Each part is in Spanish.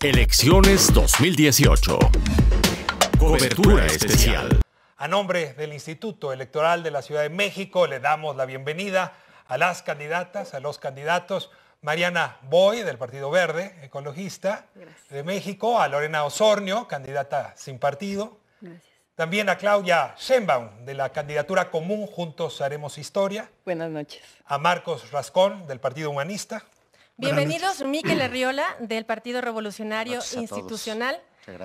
Elecciones 2018. Cobertura especial. A nombre del Instituto Electoral de la Ciudad de México le damos la bienvenida a las candidatas, a los candidatos. Mariana Boy, del Partido Verde, ecologista de México, a Lorena Osornio, candidata sin partido. También a Claudia Schenbaum, de la candidatura común Juntos Haremos Historia. Buenas noches. A Marcos Rascón, del Partido Humanista. Bienvenidos, Miquel Arriola, del Partido Revolucionario Institucional.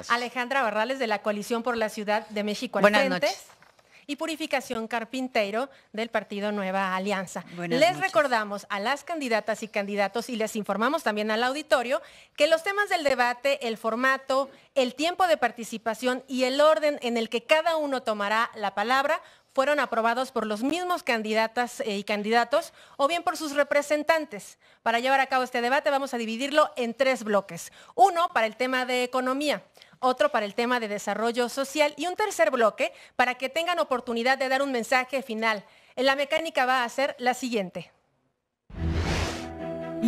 Alejandra Barrales, de la Coalición por la Ciudad de México Y Purificación Carpinteiro, del Partido Nueva Alianza. les recordamos a las candidatas y candidatos y les informamos también al auditorio que los temas del debate, el formato, el tiempo de participación y el orden en el que cada uno tomará la palabra fueron aprobados por los mismos candidatas eh, y candidatos o bien por sus representantes. Para llevar a cabo este debate vamos a dividirlo en tres bloques. Uno para el tema de economía, otro para el tema de desarrollo social y un tercer bloque para que tengan oportunidad de dar un mensaje final. en La mecánica va a ser la siguiente.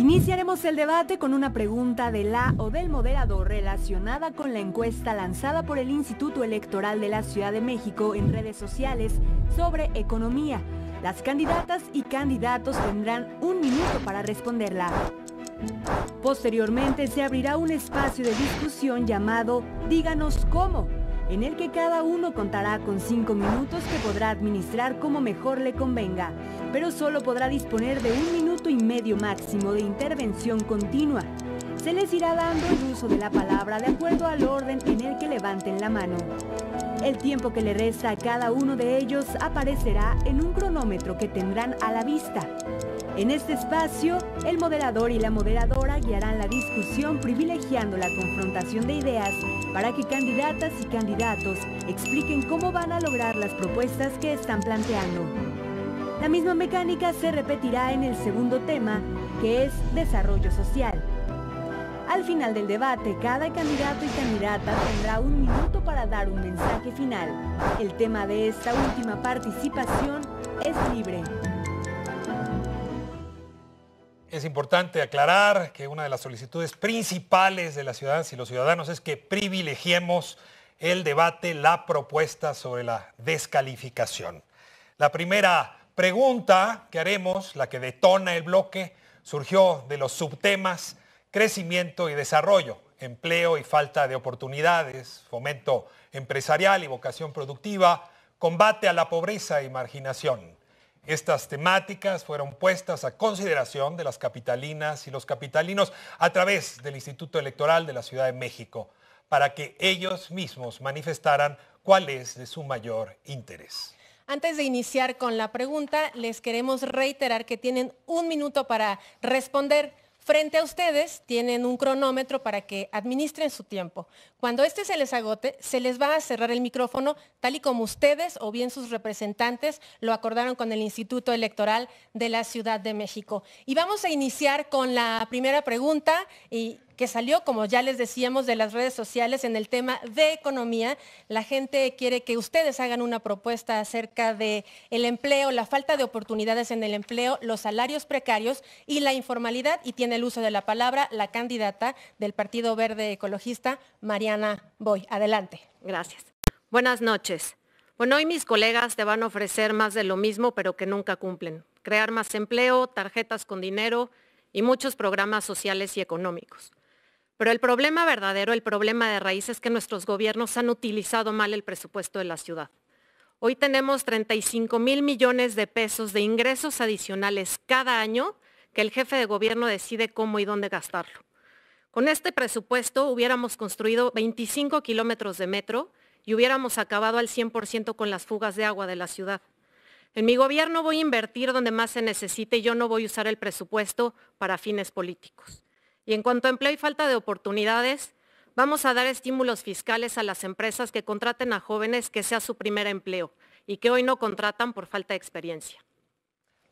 Iniciaremos el debate con una pregunta de la o del moderador relacionada con la encuesta lanzada por el Instituto Electoral de la Ciudad de México en redes sociales sobre economía. Las candidatas y candidatos tendrán un minuto para responderla. Posteriormente se abrirá un espacio de discusión llamado Díganos cómo en el que cada uno contará con cinco minutos que podrá administrar como mejor le convenga, pero solo podrá disponer de un minuto y medio máximo de intervención continua. Se les irá dando el uso de la palabra de acuerdo al orden en el que levanten la mano. El tiempo que le resta a cada uno de ellos aparecerá en un cronómetro que tendrán a la vista. En este espacio, el moderador y la moderadora guiarán la discusión privilegiando la confrontación de ideas para que candidatas y candidatos expliquen cómo van a lograr las propuestas que están planteando. La misma mecánica se repetirá en el segundo tema, que es desarrollo social. Al final del debate, cada candidato y candidata tendrá un minuto para dar un mensaje final. El tema de esta última participación es libre. Es importante aclarar que una de las solicitudes principales de las ciudadanas y los ciudadanos es que privilegiemos el debate, la propuesta sobre la descalificación. La primera pregunta que haremos, la que detona el bloque, surgió de los subtemas crecimiento y desarrollo, empleo y falta de oportunidades, fomento empresarial y vocación productiva, combate a la pobreza y marginación. Estas temáticas fueron puestas a consideración de las capitalinas y los capitalinos a través del Instituto Electoral de la Ciudad de México para que ellos mismos manifestaran cuál es de su mayor interés. Antes de iniciar con la pregunta, les queremos reiterar que tienen un minuto para responder Frente a ustedes tienen un cronómetro para que administren su tiempo. Cuando este se les agote, se les va a cerrar el micrófono tal y como ustedes o bien sus representantes lo acordaron con el Instituto Electoral de la Ciudad de México. Y vamos a iniciar con la primera pregunta y que salió, como ya les decíamos, de las redes sociales en el tema de economía. La gente quiere que ustedes hagan una propuesta acerca de empleo, la falta de oportunidades en el empleo, los salarios precarios y la informalidad. Y tiene el uso de la palabra la candidata del Partido Verde Ecologista, Mariana Boy. Adelante. Gracias. Buenas noches. Bueno, hoy mis colegas te van a ofrecer más de lo mismo, pero que nunca cumplen. Crear más empleo, tarjetas con dinero y muchos programas sociales y económicos. Pero el problema verdadero, el problema de raíz es que nuestros gobiernos han utilizado mal el presupuesto de la ciudad. Hoy tenemos 35 mil millones de pesos de ingresos adicionales cada año que el jefe de gobierno decide cómo y dónde gastarlo. Con este presupuesto hubiéramos construido 25 kilómetros de metro y hubiéramos acabado al 100% con las fugas de agua de la ciudad. En mi gobierno voy a invertir donde más se necesite y yo no voy a usar el presupuesto para fines políticos. Y en cuanto a empleo y falta de oportunidades, vamos a dar estímulos fiscales a las empresas que contraten a jóvenes que sea su primer empleo y que hoy no contratan por falta de experiencia.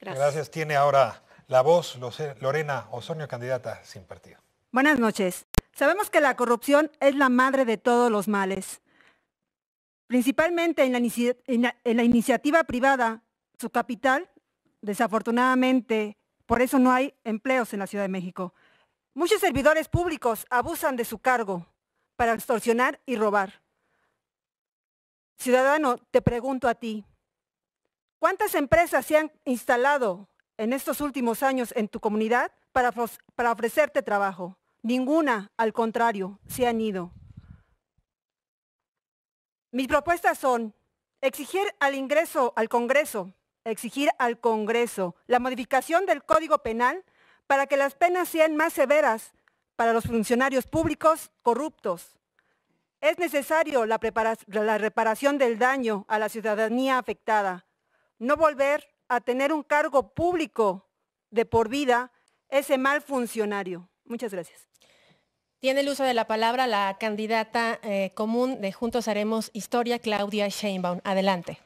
Gracias. Gracias. Tiene ahora la voz Lorena Osorio, candidata sin partido. Buenas noches. Sabemos que la corrupción es la madre de todos los males. Principalmente en la iniciativa privada, su capital, desafortunadamente, por eso no hay empleos en la Ciudad de México. Muchos servidores públicos abusan de su cargo para extorsionar y robar. Ciudadano, te pregunto a ti, ¿cuántas empresas se han instalado en estos últimos años en tu comunidad para, para ofrecerte trabajo? Ninguna, al contrario, se han ido. Mis propuestas son exigir al ingreso al Congreso, exigir al Congreso la modificación del Código Penal para que las penas sean más severas para los funcionarios públicos corruptos. Es necesario la, reparación del daño a la ciudadanía afectada. No volver a tener un cargo público de por vida ese mal funcionario. Muchas gracias. Tiene el uso de la palabra la candidata eh, común de Juntos Haremos Historia, Claudia Sheinbaum. Adelante.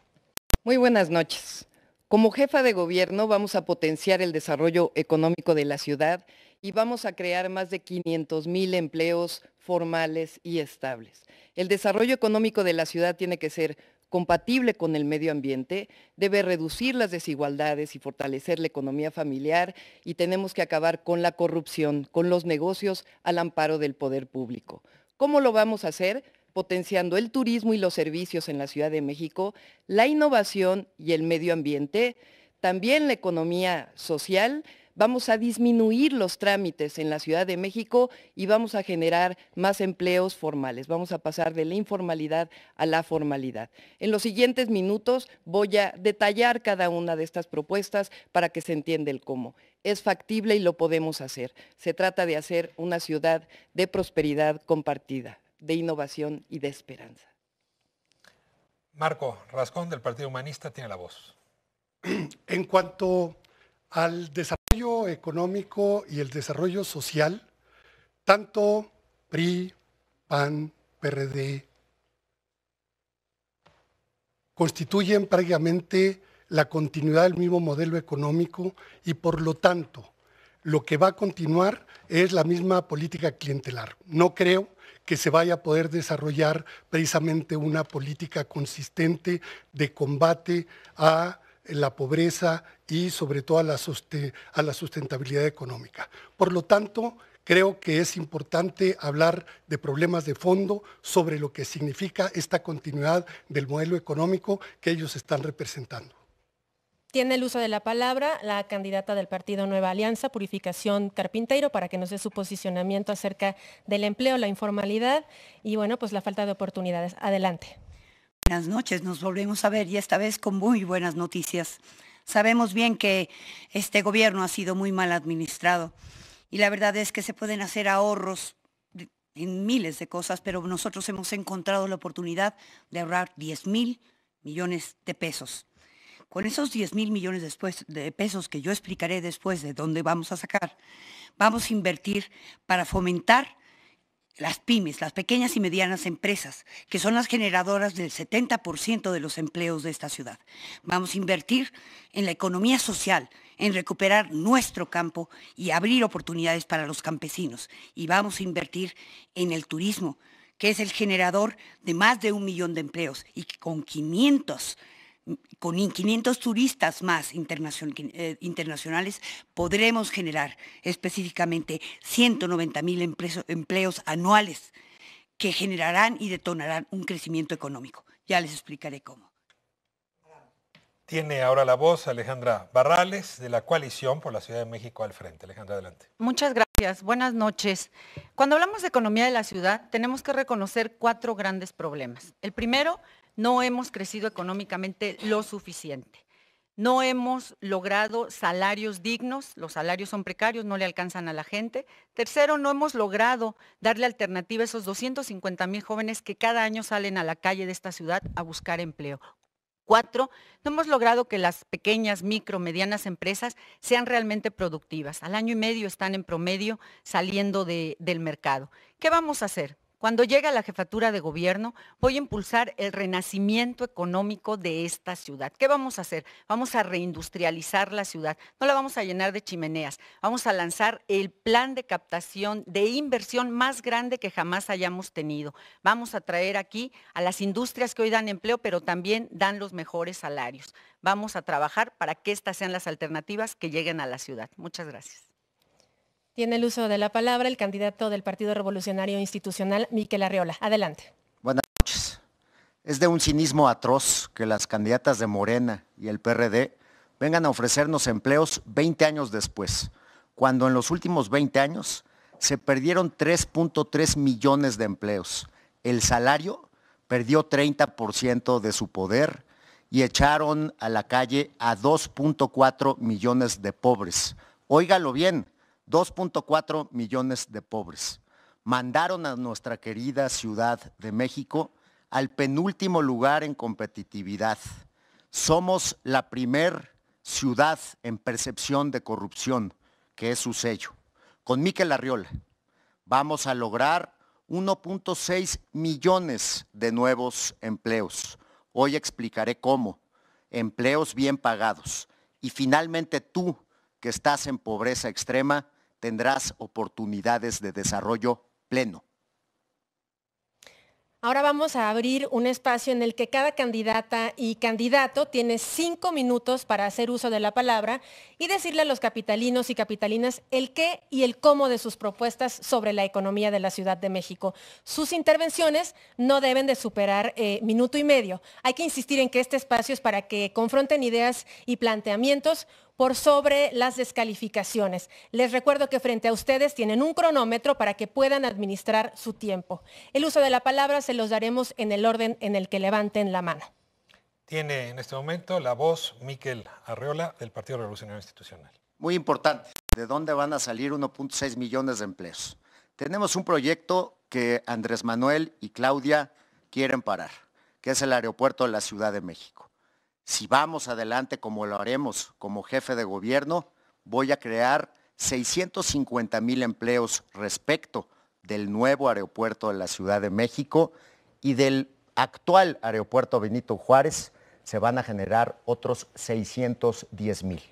Muy buenas noches. Como jefa de gobierno vamos a potenciar el desarrollo económico de la ciudad y vamos a crear más de 500 mil empleos formales y estables. El desarrollo económico de la ciudad tiene que ser compatible con el medio ambiente, debe reducir las desigualdades y fortalecer la economía familiar y tenemos que acabar con la corrupción, con los negocios al amparo del poder público. ¿Cómo lo vamos a hacer? potenciando el turismo y los servicios en la Ciudad de México, la innovación y el medio ambiente, también la economía social, vamos a disminuir los trámites en la Ciudad de México y vamos a generar más empleos formales. Vamos a pasar de la informalidad a la formalidad. En los siguientes minutos voy a detallar cada una de estas propuestas para que se entienda el cómo. Es factible y lo podemos hacer. Se trata de hacer una ciudad de prosperidad compartida de innovación y de esperanza. Marco Rascón del Partido Humanista tiene la voz. En cuanto al desarrollo económico y el desarrollo social, tanto PRI, PAN, PRD constituyen prácticamente la continuidad del mismo modelo económico y por lo tanto lo que va a continuar es la misma política clientelar. No creo que se vaya a poder desarrollar precisamente una política consistente de combate a la pobreza y sobre todo a la, sustentabilidad económica. Por lo tanto, creo que es importante hablar de problemas de fondo sobre lo que significa esta continuidad del modelo económico que ellos están representando tiene el uso de la palabra la candidata del partido Nueva Alianza, Purificación Carpinteiro, para que nos dé su posicionamiento acerca del empleo, la informalidad y bueno, pues la falta de oportunidades. Adelante. Buenas noches, nos volvemos a ver y esta vez con muy buenas noticias. Sabemos bien que este gobierno ha sido muy mal administrado y la verdad es que se pueden hacer ahorros en miles de cosas, pero nosotros hemos encontrado la oportunidad de ahorrar 10 mil millones de pesos con esos 10 mil millones de pesos que yo explicaré después de dónde vamos a sacar, vamos a invertir para fomentar las pymes, las pequeñas y medianas empresas, que son las generadoras del 70% de los empleos de esta ciudad. Vamos a invertir en la economía social, en recuperar nuestro campo y abrir oportunidades para los campesinos. Y vamos a invertir en el turismo, que es el generador de más de un millón de empleos y con 500 con 500 turistas más eh, internacionales, podremos generar específicamente 190 mil empleos anuales que generarán y detonarán un crecimiento económico. Ya les explicaré cómo. Tiene ahora la voz Alejandra Barrales de la coalición por la Ciudad de México al frente. Alejandra, adelante. Muchas gracias. Buenas noches. Cuando hablamos de economía de la ciudad, tenemos que reconocer cuatro grandes problemas. El primero no hemos crecido económicamente lo suficiente. No hemos logrado salarios dignos, los salarios son precarios, no le alcanzan a la gente. Tercero, no hemos logrado darle alternativa a esos 250 mil jóvenes que cada año salen a la calle de esta ciudad a buscar empleo. Cuatro, no hemos logrado que las pequeñas, micro, medianas empresas sean realmente productivas. Al año y medio están en promedio saliendo del mercado. ¿Qué vamos a hacer? Cuando llegue a la jefatura de gobierno, voy a impulsar el renacimiento económico de esta ciudad. ¿Qué vamos a hacer? Vamos a reindustrializar la ciudad. No la vamos a llenar de chimeneas. Vamos a lanzar el plan de captación de inversión más grande que jamás hayamos tenido. Vamos a traer aquí a las industrias que hoy dan empleo, pero también dan los mejores salarios. Vamos a trabajar para que estas sean las alternativas que lleguen a la ciudad. Muchas gracias. Tiene el uso de la palabra el candidato del Partido Revolucionario Institucional, Miquel Arriola. Adelante. Buenas noches. Es de un cinismo atroz que las candidatas de Morena y el PRD vengan a ofrecernos empleos 20 años después, cuando en los últimos 20 años se perdieron 3.3 millones de empleos. El salario perdió 30% de su poder y echaron a la calle a 2.4 millones de pobres. Óigalo bien, 2.4 millones de pobres. Mandaron a nuestra querida Ciudad de México al penúltimo lugar en competitividad. Somos la primer ciudad en percepción de corrupción, que es su sello. Con Miquel Arriola vamos a lograr 1.6 millones de nuevos empleos. Hoy explicaré cómo. Empleos bien pagados. Y finalmente tú, que estás en pobreza extrema, tendrás oportunidades de desarrollo pleno. Ahora vamos a abrir un espacio en el que cada candidata y candidato tiene cinco minutos para hacer uso de la palabra y decirle a los capitalinos y capitalinas el qué y el cómo de sus propuestas sobre la economía de la Ciudad de México. Sus intervenciones no deben de superar eh, minuto y medio. Hay que insistir en que este espacio es para que confronten ideas y planteamientos por sobre las descalificaciones. Les recuerdo que frente a ustedes tienen un cronómetro para que puedan administrar su tiempo. El uso de la palabra se los daremos en el orden en el que levanten la mano. Tiene en este momento la voz Miquel Arreola del Partido Revolucionario Institucional. Muy importante, ¿de dónde van a salir 1.6 millones de empleos? Tenemos un proyecto que Andrés Manuel y Claudia quieren parar, que es el aeropuerto de la Ciudad de México si vamos adelante como lo haremos como jefe de gobierno, voy a crear 650 mil empleos respecto del nuevo aeropuerto de la Ciudad de México y del actual aeropuerto Benito Juárez se van a generar otros 610 mil.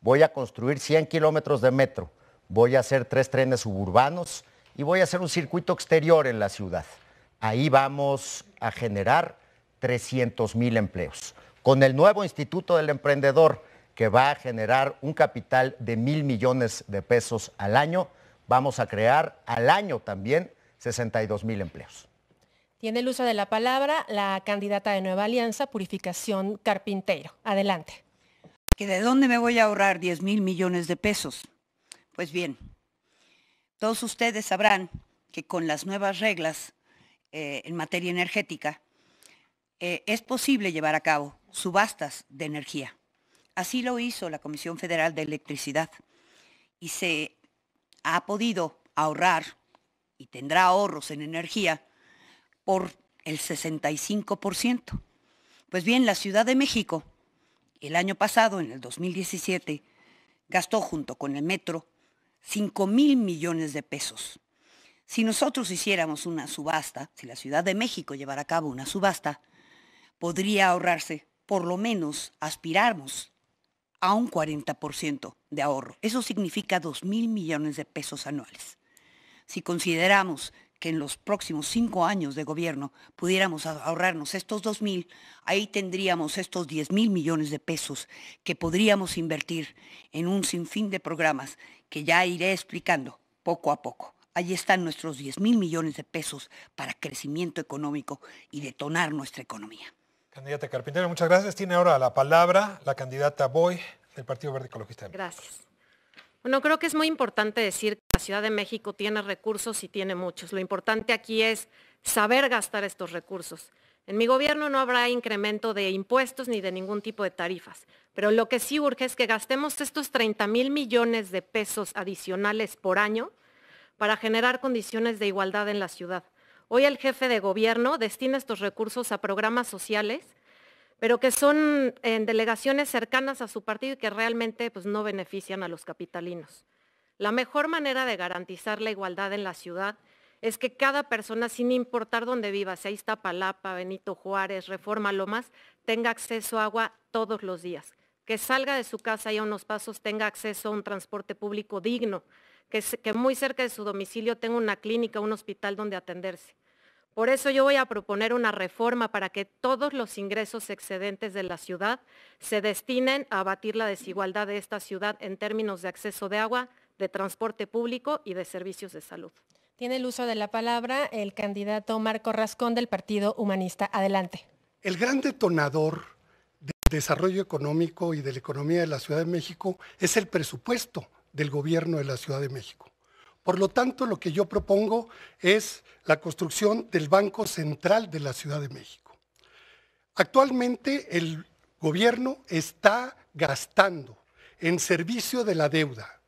Voy a construir 100 kilómetros de metro, voy a hacer tres trenes suburbanos y voy a hacer un circuito exterior en la ciudad. Ahí vamos a generar 300 mil empleos con el nuevo Instituto del Emprendedor que va a generar un capital de mil millones de pesos al año. Vamos a crear al año también 62 mil empleos. Tiene el uso de la palabra la candidata de Nueva Alianza, Purificación Carpintero. Adelante. ¿Que ¿De dónde me voy a ahorrar 10 mil millones de pesos? Pues bien, todos ustedes sabrán que con las nuevas reglas eh, en materia energética eh, es posible llevar a cabo subastas de energía. Así lo hizo la Comisión Federal de Electricidad y se ha podido ahorrar y tendrá ahorros en energía por el 65%. Pues bien, la Ciudad de México el año pasado, en el 2017, gastó junto con el metro 5 mil millones de pesos. Si nosotros hiciéramos una subasta, si la Ciudad de México llevara a cabo una subasta, podría ahorrarse por lo menos aspiramos a un 40% de ahorro. Eso significa 2 mil millones de pesos anuales. Si consideramos que en los próximos cinco años de gobierno pudiéramos ahorrarnos estos 2.000, ahí tendríamos estos 10 mil millones de pesos que podríamos invertir en un sinfín de programas que ya iré explicando poco a poco. Ahí están nuestros 10 mil millones de pesos para crecimiento económico y detonar nuestra economía. Candidata Carpintero, muchas gracias. Tiene ahora la palabra la candidata Boy del Partido Verde Ecologista. Gracias. Bueno, creo que es muy importante decir que la Ciudad de México tiene recursos y tiene muchos. Lo importante aquí es saber gastar estos recursos. En mi gobierno no habrá incremento de impuestos ni de ningún tipo de tarifas, pero lo que sí urge es que gastemos estos 30 mil millones de pesos adicionales por año para generar condiciones de igualdad en la ciudad. Hoy el jefe de gobierno destina estos recursos a programas sociales, pero que son en delegaciones cercanas a su partido y que realmente pues, no benefician a los capitalinos. La mejor manera de garantizar la igualdad en la ciudad es que cada persona, sin importar dónde viva, sea Palapa, Benito Juárez, Reforma Lomas, tenga acceso a agua todos los días, que salga de su casa y a unos pasos tenga acceso a un transporte público digno, que, muy cerca de su domicilio tenga una clínica, un hospital donde atenderse. Por eso yo voy a proponer una reforma para que todos los ingresos excedentes de la ciudad se destinen a abatir la desigualdad de esta ciudad en términos de acceso de agua, de transporte público y de servicios de salud. Tiene el uso de la palabra el candidato Marco Rascón del Partido Humanista. Adelante. El gran detonador del desarrollo económico y de la economía de la Ciudad de México es el presupuesto del gobierno de la Ciudad de México. Por lo tanto, lo que yo propongo es la construcción del Banco Central de la Ciudad de México. Actualmente el gobierno está gastando en servicio de la deuda,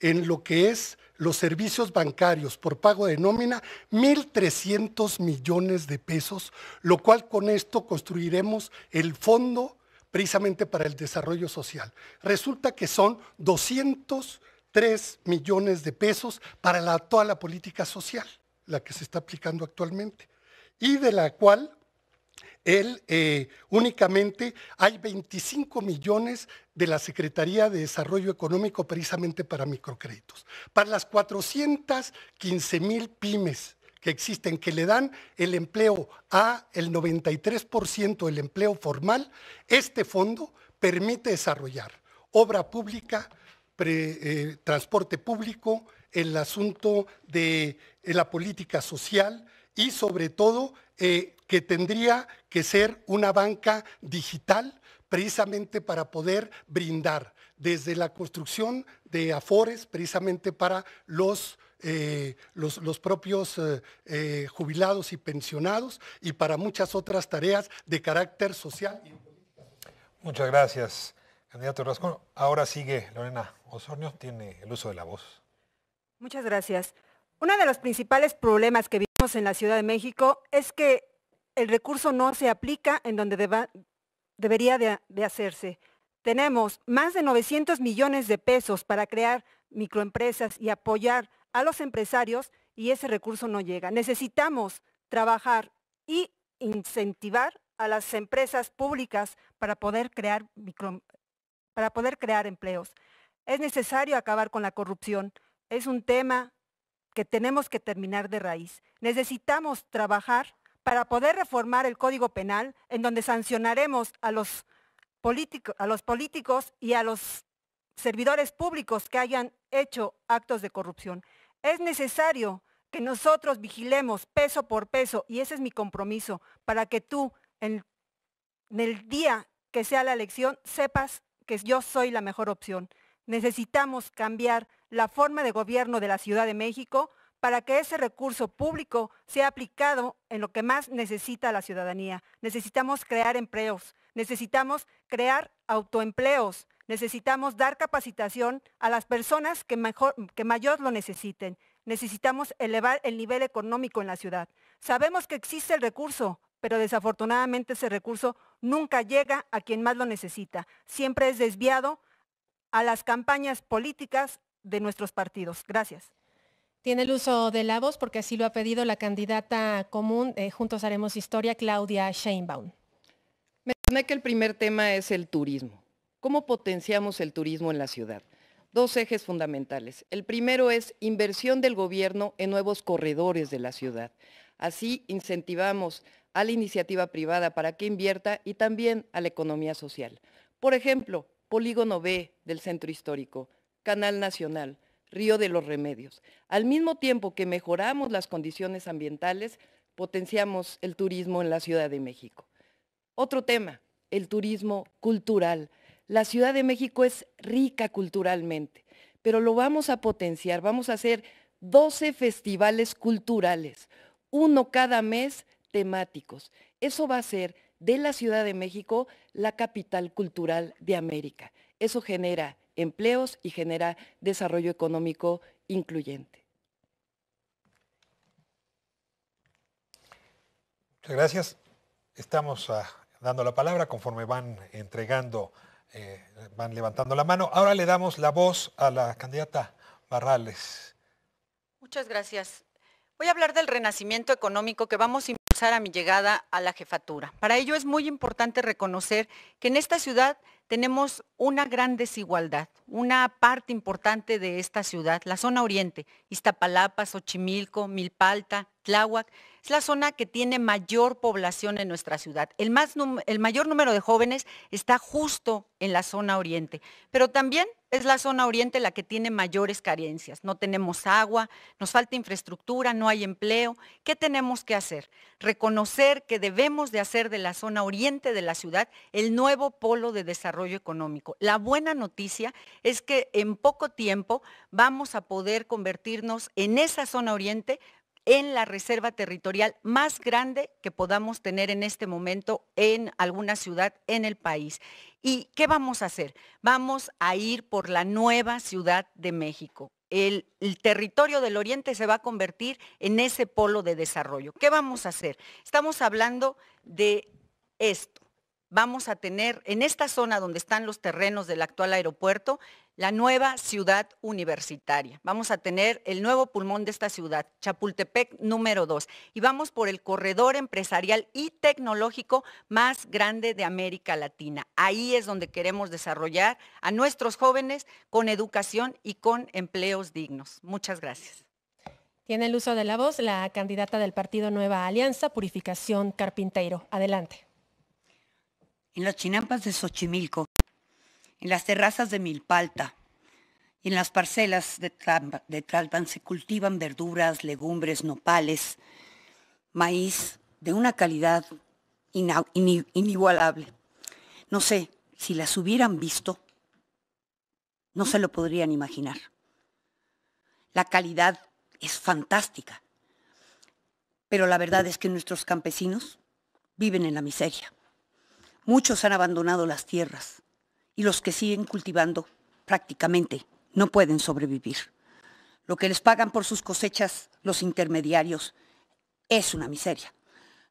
en lo que es los servicios bancarios por pago de nómina, 1.300 millones de pesos, lo cual con esto construiremos el fondo precisamente para el desarrollo social. Resulta que son 203 millones de pesos para la, toda la política social, la que se está aplicando actualmente, y de la cual él eh, únicamente hay 25 millones de la Secretaría de Desarrollo Económico precisamente para microcréditos. Para las 415 mil pymes que existen que le dan el empleo a el 93% del empleo formal, este fondo permite desarrollar obra pública, eh, transporte público, el asunto de eh, la política social y sobre todo eh, que tendría que ser una banca digital precisamente para poder brindar desde la construcción de afores, precisamente para los eh, los, los, propios eh, eh, jubilados y pensionados y para muchas otras tareas de carácter social. Muchas gracias, candidato Rascón. Ahora sigue Lorena Osorio, tiene el uso de la voz. Muchas gracias. Uno de los principales problemas que vivimos en la Ciudad de México es que el recurso no se aplica en donde deba, debería de hacerse. Tenemos más de 900 millones de pesos para crear microempresas y apoyar a los empresarios y ese recurso no llega. Necesitamos trabajar y incentivar a las empresas públicas para poder crear, para poder crear empleos. Es necesario acabar con la corrupción. Es un tema que tenemos que terminar de raíz. Necesitamos trabajar para poder reformar el Código Penal, en donde sancionaremos a los, a los políticos y a los servidores públicos que hayan hecho actos de corrupción. Es necesario que nosotros vigilemos peso por peso, y ese es mi compromiso, para que tú en, el día que sea la elección sepas que yo soy la mejor opción. Necesitamos cambiar la forma de gobierno de la Ciudad de México para que ese recurso público sea aplicado en lo que más necesita la ciudadanía. Necesitamos crear empleos, necesitamos crear autoempleos, Necesitamos dar capacitación a las personas que, que mayor lo necesiten. Necesitamos elevar el nivel económico en la ciudad. Sabemos que existe el recurso, pero desafortunadamente ese recurso nunca llega a quien más lo necesita. Siempre es desviado a las campañas políticas de nuestros partidos. Gracias. Tiene el uso de la voz porque así lo ha pedido la candidata común, eh, Juntos Haremos Historia, Claudia Sheinbaum. Me parece que el primer tema es el turismo. ¿Cómo potenciamos el turismo en la ciudad? Dos ejes fundamentales. El primero es inversión del gobierno en nuevos corredores de la ciudad. Así incentivamos a la iniciativa privada para que invierta y también a la economía social. Por ejemplo, Polígono B del Centro Histórico, Canal Nacional, Río de los Remedios. Al mismo tiempo que mejoramos las condiciones ambientales, potenciamos el turismo en la Ciudad de México. Otro tema, el turismo cultural. La Ciudad de México es rica culturalmente, pero lo vamos a potenciar. Vamos a hacer 12 festivales culturales, uno cada mes temáticos. Eso va a ser de la Ciudad de México la capital cultural de América. Eso genera empleos y genera desarrollo económico incluyente. Muchas gracias. Estamos ah, dando la palabra conforme van entregando eh, van levantando la mano. Ahora le damos la voz a la candidata Barrales. Muchas gracias. Voy a hablar del renacimiento económico que vamos a impulsar a mi llegada a la jefatura. Para ello es muy importante reconocer que en esta ciudad tenemos una gran desigualdad, una parte importante de esta ciudad, la zona oriente, Iztapalapa, Xochimilco, Milpalta, Tláhuac, es la zona que tiene mayor población en nuestra ciudad. El, más el mayor número de jóvenes está justo en la zona oriente, pero también es la zona oriente la que tiene mayores carencias. No tenemos agua, nos falta infraestructura, no hay empleo. ¿Qué tenemos que hacer? Reconocer que debemos de hacer de la zona oriente de la ciudad el nuevo polo de desarrollo económico. La buena noticia es que en poco tiempo vamos a poder convertirnos en esa zona oriente en la reserva territorial más grande que podamos tener en este momento en alguna ciudad en el país. ¿Y qué vamos a hacer? Vamos a ir por la nueva Ciudad de México. El, territorio del Oriente se va a convertir en ese polo de desarrollo. ¿Qué vamos a hacer? Estamos hablando de esto vamos a tener en esta zona donde están los terrenos del actual aeropuerto, la nueva ciudad universitaria. Vamos a tener el nuevo pulmón de esta ciudad, Chapultepec número 2. Y vamos por el corredor empresarial y tecnológico más grande de América Latina. Ahí es donde queremos desarrollar a nuestros jóvenes con educación y con empleos dignos. Muchas gracias. Tiene el uso de la voz la candidata del partido Nueva Alianza, Purificación Carpinteiro. Adelante en las chinampas de Xochimilco, en las terrazas de Milpalta y en las parcelas de, de Tlalpan se cultivan verduras, legumbres, nopales, maíz de una calidad inigualable. No sé, si las hubieran visto, no se lo podrían imaginar. La calidad es fantástica, pero la verdad es que nuestros campesinos viven en la miseria. Muchos han abandonado las tierras y los que siguen cultivando prácticamente no pueden sobrevivir. Lo que les pagan por sus cosechas los intermediarios es una miseria.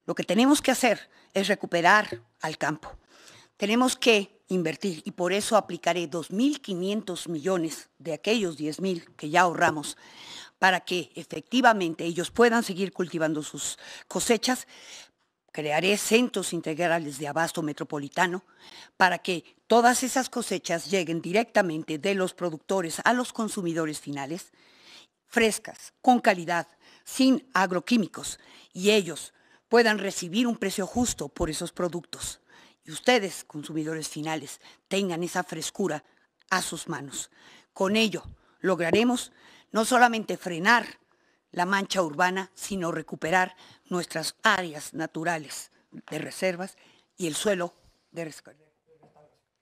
Lo que tenemos que hacer es recuperar al campo. Tenemos que invertir y por eso aplicaré 2.500 millones de aquellos 10.000 que ya ahorramos para que efectivamente ellos puedan seguir cultivando sus cosechas, Crearé centros integrales de abasto metropolitano para que todas esas cosechas lleguen directamente de los productores a los consumidores finales, frescas, con calidad, sin agroquímicos, y ellos puedan recibir un precio justo por esos productos. Y ustedes, consumidores finales, tengan esa frescura a sus manos. Con ello lograremos no solamente frenar la mancha urbana, sino recuperar nuestras áreas naturales de reservas y el suelo de rescate.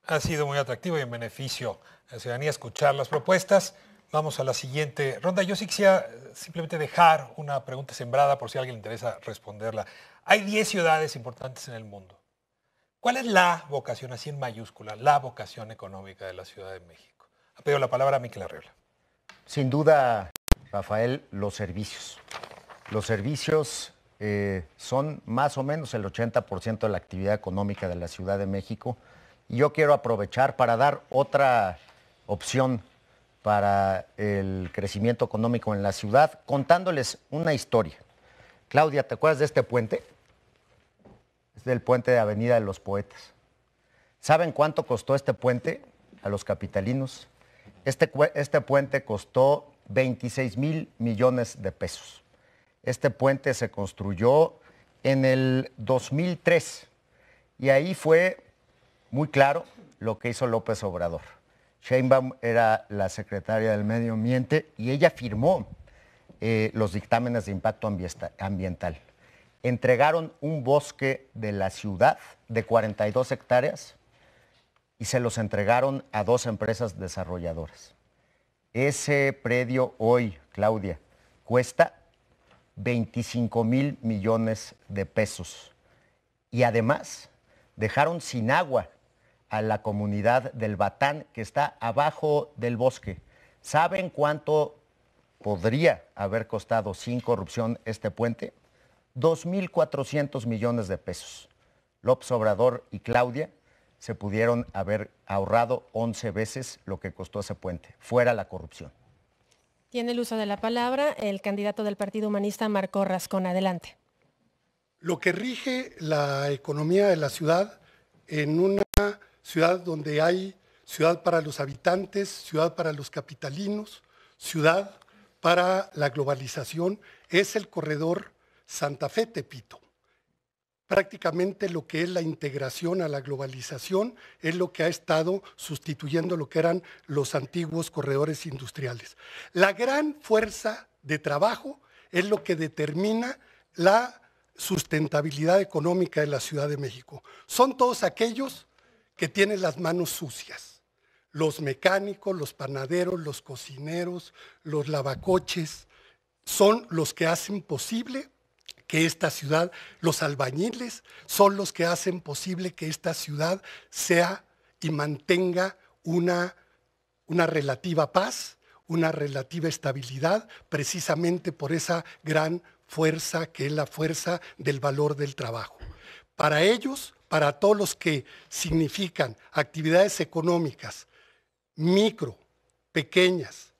Ha sido muy atractivo y en beneficio a la ciudadanía escuchar las propuestas. Vamos a la siguiente ronda. Yo sí quisiera eh, simplemente dejar una pregunta sembrada por si a alguien le interesa responderla. Hay 10 ciudades importantes en el mundo. ¿Cuál es la vocación, así en mayúscula, la vocación económica de la Ciudad de México? Ha la palabra a Miquel Arreola. Sin duda, Rafael, los servicios. Los servicios eh, son más o menos el 80% de la actividad económica de la Ciudad de México. Y yo quiero aprovechar para dar otra opción para el crecimiento económico en la ciudad, contándoles una historia. Claudia, ¿te acuerdas de este puente? Es del puente de Avenida de los Poetas. ¿Saben cuánto costó este puente a los capitalinos? Este, este puente costó 26 mil millones de pesos. Este puente se construyó en el 2003 y ahí fue muy claro lo que hizo López Obrador. Sheinbaum era la secretaria del Medio Ambiente y ella firmó eh, los dictámenes de impacto ambiental. Entregaron un bosque de la ciudad de 42 hectáreas y se los entregaron a dos empresas desarrolladoras. Ese predio hoy, Claudia, cuesta 25 mil millones de pesos. Y además dejaron sin agua a la comunidad del Batán, que está abajo del bosque. ¿Saben cuánto podría haber costado sin corrupción este puente? 2.400 millones de pesos. López Obrador y Claudia se pudieron haber ahorrado 11 veces lo que costó ese puente, fuera la corrupción. Tiene el uso de la palabra el candidato del Partido Humanista, Marco Rascón. Adelante. Lo que rige la economía de la ciudad en una ciudad donde hay ciudad para los habitantes, ciudad para los capitalinos, ciudad para la globalización, es el corredor Santa Fe-Tepito prácticamente lo que es la integración a la globalización es lo que ha estado sustituyendo lo que eran los antiguos corredores industriales. La gran fuerza de trabajo es lo que determina la sustentabilidad económica de la Ciudad de México. Son todos aquellos que tienen las manos sucias, los mecánicos, los panaderos, los cocineros, los lavacoches, son los que hacen posible que esta ciudad, los albañiles son los que hacen posible que esta ciudad sea y mantenga una, una relativa paz, una relativa estabilidad, precisamente por esa gran fuerza que es la fuerza del valor del trabajo. Para ellos, para todos los que significan actividades económicas, micro, pequeñas,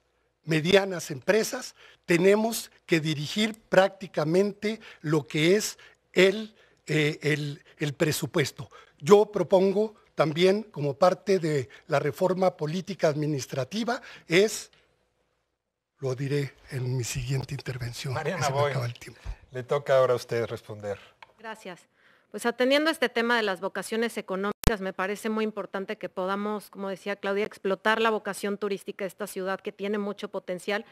medianas empresas, tenemos que dirigir prácticamente lo que es eh, el, el, presupuesto. Yo propongo también como parte de la reforma política administrativa es, lo diré en mi siguiente intervención. Mariana le toca ahora a usted responder. Gracias. Pues atendiendo este tema de las vocaciones económicas, me parece muy importante que podamos, como decía Claudia, explotar la vocación turística de esta ciudad que tiene mucho potencial,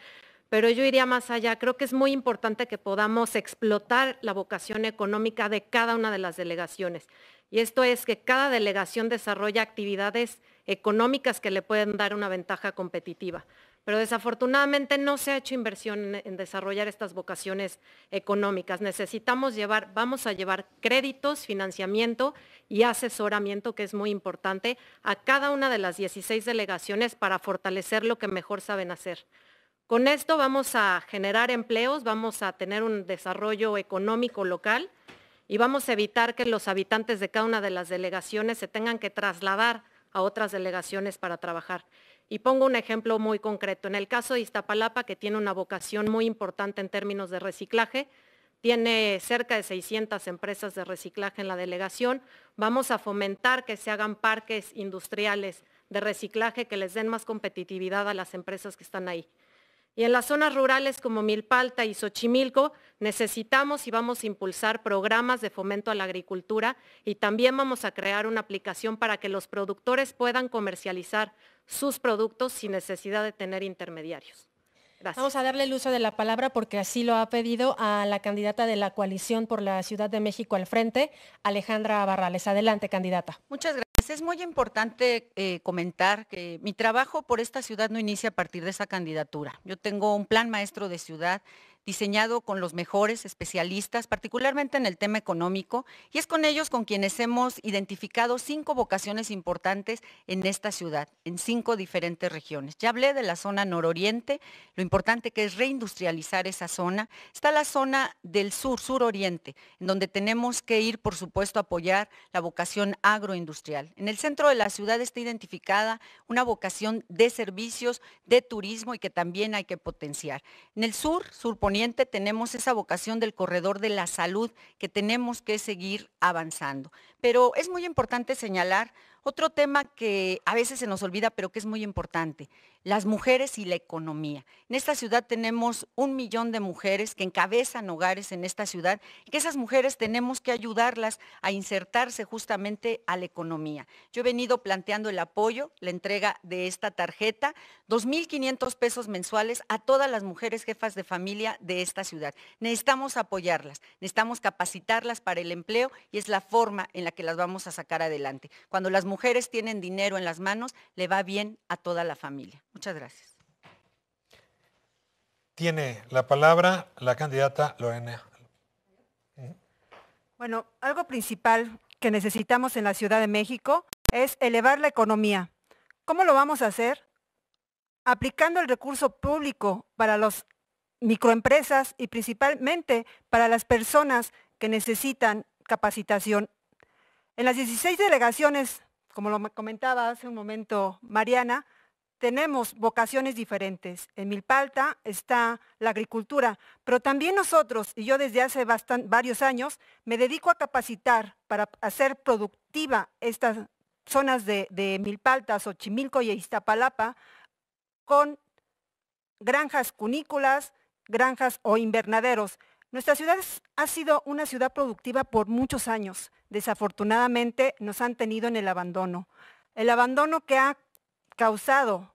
pero yo iría más allá. Creo que es muy importante que podamos explotar la vocación económica de cada una de las delegaciones. Y esto es que cada delegación desarrolla actividades económicas que le pueden dar una ventaja competitiva. Pero desafortunadamente no se ha hecho inversión en, desarrollar estas vocaciones económicas. Necesitamos llevar, vamos a llevar créditos, financiamiento y asesoramiento, que es muy importante, a cada una de las 16 delegaciones para fortalecer lo que mejor saben hacer. Con esto vamos a generar empleos, vamos a tener un desarrollo económico local y vamos a evitar que los habitantes de cada una de las delegaciones se tengan que trasladar a otras delegaciones para trabajar. Y pongo un ejemplo muy concreto. En el caso de Iztapalapa, que tiene una vocación muy importante en términos de reciclaje, tiene cerca de 600 empresas de reciclaje en la delegación. Vamos a fomentar que se hagan parques industriales de reciclaje que les den más competitividad a las empresas que están ahí. Y en las zonas rurales como Milpalta y Xochimilco necesitamos y vamos a impulsar programas de fomento a la agricultura y también vamos a crear una aplicación para que los productores puedan comercializar sus productos sin necesidad de tener intermediarios. Gracias. Vamos a darle el uso de la palabra porque así lo ha pedido a la candidata de la coalición por la Ciudad de México al frente, Alejandra Barrales. Adelante, candidata. Muchas gracias. Pues, es muy importante eh, comentar que mi trabajo por esta ciudad no inicia a partir de esa candidatura. Yo tengo un plan maestro de ciudad diseñado con los mejores especialistas, particularmente en el tema económico, y es con ellos con quienes hemos identificado cinco vocaciones importantes en esta ciudad, en cinco diferentes regiones. Ya hablé de la zona nororiente, lo importante que es reindustrializar esa zona. Está la zona del sur, suroriente, en donde tenemos que ir, por supuesto, a apoyar la vocación agroindustrial. En el centro de la ciudad está identificada una vocación de servicios, de turismo y que también hay que potenciar. En el sur, surponiente, tenemos esa vocación del corredor de la salud que tenemos que seguir avanzando. Pero es muy importante señalar otro tema que a veces se nos olvida, pero que es muy importante, las mujeres y la economía. En esta ciudad tenemos un millón de mujeres que encabezan hogares en esta ciudad y que esas mujeres tenemos que ayudarlas a insertarse justamente a la economía. Yo he venido planteando el apoyo, la entrega de esta tarjeta, 2.500 pesos mensuales a todas las mujeres jefas de familia de esta ciudad. Necesitamos apoyarlas, necesitamos capacitarlas para el empleo y es la forma en la que las vamos a sacar adelante. Cuando las mujeres tienen dinero en las manos, le va bien a toda la familia. Muchas gracias. Tiene la palabra la candidata Lorena. Bueno, algo principal que necesitamos en la Ciudad de México es elevar la economía. ¿Cómo lo vamos a hacer? Aplicando el recurso público para las microempresas y principalmente para las personas que necesitan capacitación. En las 16 delegaciones como lo comentaba hace un momento Mariana, tenemos vocaciones diferentes. En Milpalta está la agricultura, pero también nosotros, y yo desde hace varios años, me dedico a capacitar para hacer productiva estas zonas de, Milpaltas Milpalta, Xochimilco y Iztapalapa con granjas cunícolas, granjas o invernaderos. Nuestra ciudad ha sido una ciudad productiva por muchos años. Desafortunadamente nos han tenido en el abandono. El abandono que ha causado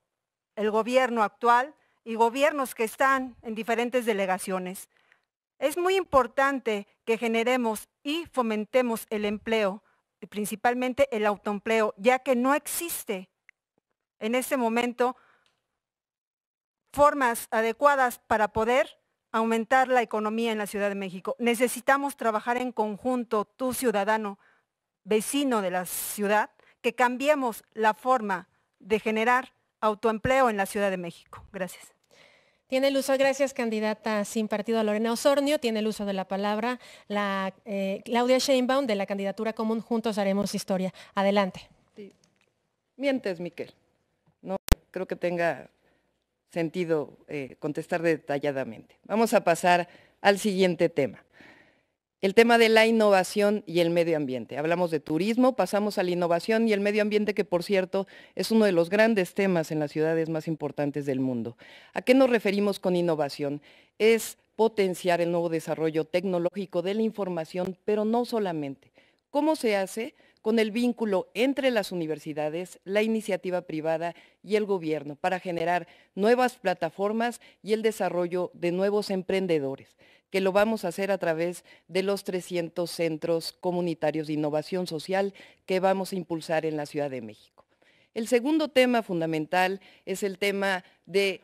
el gobierno actual y gobiernos que están en diferentes delegaciones. Es muy importante que generemos y fomentemos el empleo, principalmente el autoempleo, ya que no existe en este momento formas adecuadas para poder aumentar la economía en la Ciudad de México. Necesitamos trabajar en conjunto, tú ciudadano, vecino de la ciudad, que cambiemos la forma de generar autoempleo en la Ciudad de México. Gracias. Tiene el uso, gracias candidata sin partido Lorena Osornio, tiene el uso de la palabra la eh, Claudia Sheinbaum de la candidatura común Juntos Haremos Historia. Adelante. Mientes, Miquel. No creo que tenga sentido eh, contestar detalladamente. Vamos a pasar al siguiente tema. El tema de la innovación y el medio ambiente. Hablamos de turismo, pasamos a la innovación y el medio ambiente, que por cierto es uno de los grandes temas en las ciudades más importantes del mundo. ¿A qué nos referimos con innovación? Es potenciar el nuevo desarrollo tecnológico de la información, pero no solamente. ¿Cómo se hace? con el vínculo entre las universidades, la iniciativa privada y el gobierno para generar nuevas plataformas y el desarrollo de nuevos emprendedores, que lo vamos a hacer a través de los 300 centros comunitarios de innovación social que vamos a impulsar en la Ciudad de México. El segundo tema fundamental es el tema de